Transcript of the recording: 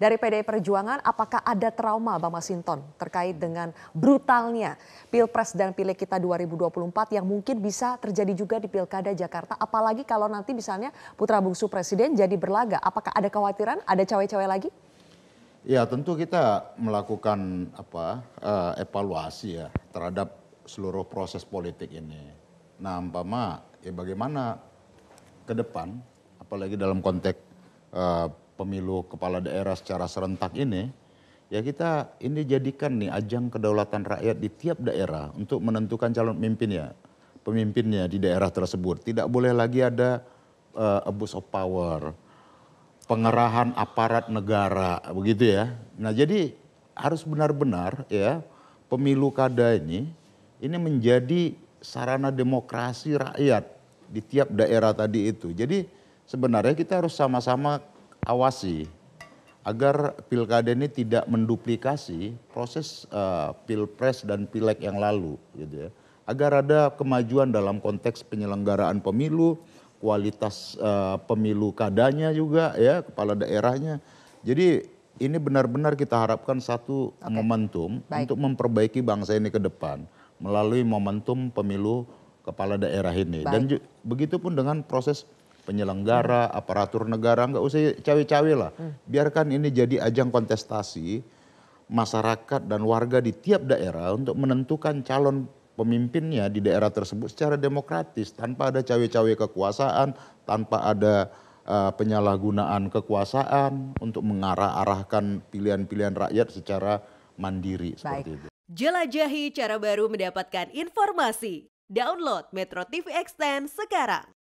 Dari PDI Perjuangan, apakah ada trauma Bang Masinton terkait dengan brutalnya Pilpres dan Pileg kita 2024 yang mungkin bisa terjadi juga di Pilkada Jakarta? Apalagi kalau nanti misalnya putra bungsu Presiden jadi berlaga. Apakah ada kekhawatiran, ada cawe-cawe lagi? Ya tentu kita melakukan apa eh, evaluasi ya terhadap seluruh proses politik ini. Nah, umpama ya bagaimana ke depan, apalagi dalam konteks uh, pemilu kepala daerah secara serentak ini, ya kita ini jadikan nih ajang kedaulatan rakyat di tiap daerah untuk menentukan calon pemimpinnya, pemimpinnya di daerah tersebut. Tidak boleh lagi ada uh, abuse of power, pengerahan aparat negara, begitu ya. Nah jadi harus benar-benar ya pemilu kada ini ini menjadi sarana demokrasi rakyat di tiap daerah tadi itu. Jadi sebenarnya kita harus sama-sama awasi agar pilkada ini tidak menduplikasi proses uh, pilpres dan pileg yang lalu, gitu ya. Agar ada kemajuan dalam konteks penyelenggaraan pemilu, kualitas uh, pemilu kadanya juga, ya kepala daerahnya. Jadi ini benar-benar kita harapkan satu okay. momentum Baik. untuk memperbaiki bangsa ini ke depan melalui momentum pemilu kepala daerah ini. Baik. Dan begitupun dengan proses penyelenggara, hmm. aparatur negara, nggak usah cawe-cawe lah. Hmm. Biarkan ini jadi ajang kontestasi masyarakat dan warga di tiap daerah untuk menentukan calon pemimpinnya di daerah tersebut secara demokratis tanpa ada cawe-cawe kekuasaan, tanpa ada uh, penyalahgunaan kekuasaan untuk mengarah-arahkan pilihan-pilihan rakyat secara mandiri Baik. itu. Jelajahi cara baru mendapatkan informasi. Download Metro TV Extend sekarang.